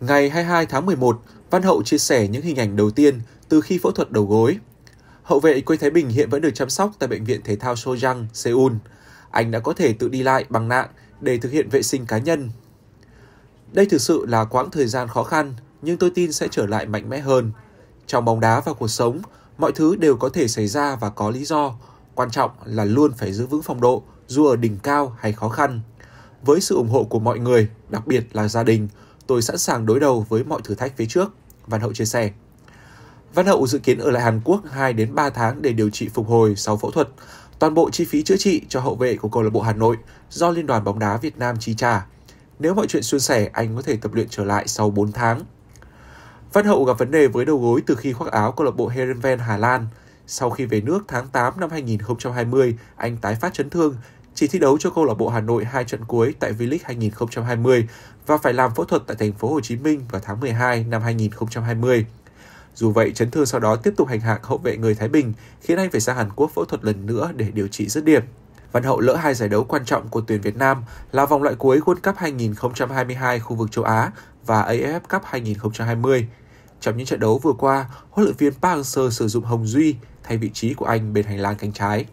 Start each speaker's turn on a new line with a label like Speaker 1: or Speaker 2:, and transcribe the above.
Speaker 1: Ngày 22 tháng 11, Văn Hậu chia sẻ những hình ảnh đầu tiên từ khi phẫu thuật đầu gối. Hậu vệ quê Thái Bình hiện vẫn được chăm sóc tại Bệnh viện Thể thao Sojang, Seoul. Anh đã có thể tự đi lại bằng nạn để thực hiện vệ sinh cá nhân. Đây thực sự là quãng thời gian khó khăn, nhưng tôi tin sẽ trở lại mạnh mẽ hơn. Trong bóng đá và cuộc sống, mọi thứ đều có thể xảy ra và có lý do. Quan trọng là luôn phải giữ vững phong độ, dù ở đỉnh cao hay khó khăn. Với sự ủng hộ của mọi người, đặc biệt là gia đình, tôi sẵn sàng đối đầu với mọi thử thách phía trước, Văn Hậu chia sẻ. Văn Hậu dự kiến ở lại Hàn Quốc 2 đến 3 tháng để điều trị phục hồi sau phẫu thuật. Toàn bộ chi phí chữa trị cho hậu vệ của câu lạc bộ Hà Nội do Liên đoàn bóng đá Việt Nam chi trả. Nếu mọi chuyện suôn sẻ, anh có thể tập luyện trở lại sau 4 tháng. Văn Hậu gặp vấn đề với đầu gối từ khi khoác áo câu lạc bộ Herenveen Hà Lan. Sau khi về nước tháng 8 năm 2020, anh tái phát chấn thương chỉ thi đấu cho câu lạc bộ Hà Nội hai trận cuối tại V-League 2020 và phải làm phẫu thuật tại thành phố Hồ Chí Minh vào tháng 12 năm 2020. Dù vậy, chấn thương sau đó tiếp tục hành hạ hậu vệ người Thái Bình, khiến anh phải sang Hàn Quốc phẫu thuật lần nữa để điều trị dứt điểm. Văn Hậu lỡ hai giải đấu quan trọng của tuyển Việt Nam là vòng loại cuối World Cup 2022 khu vực châu Á và AFF Cup 2020. Trong những trận đấu vừa qua, huấn luyện viên Park Hang-seo sử dụng Hồng Duy thay vị trí của anh bên hành lang cánh trái.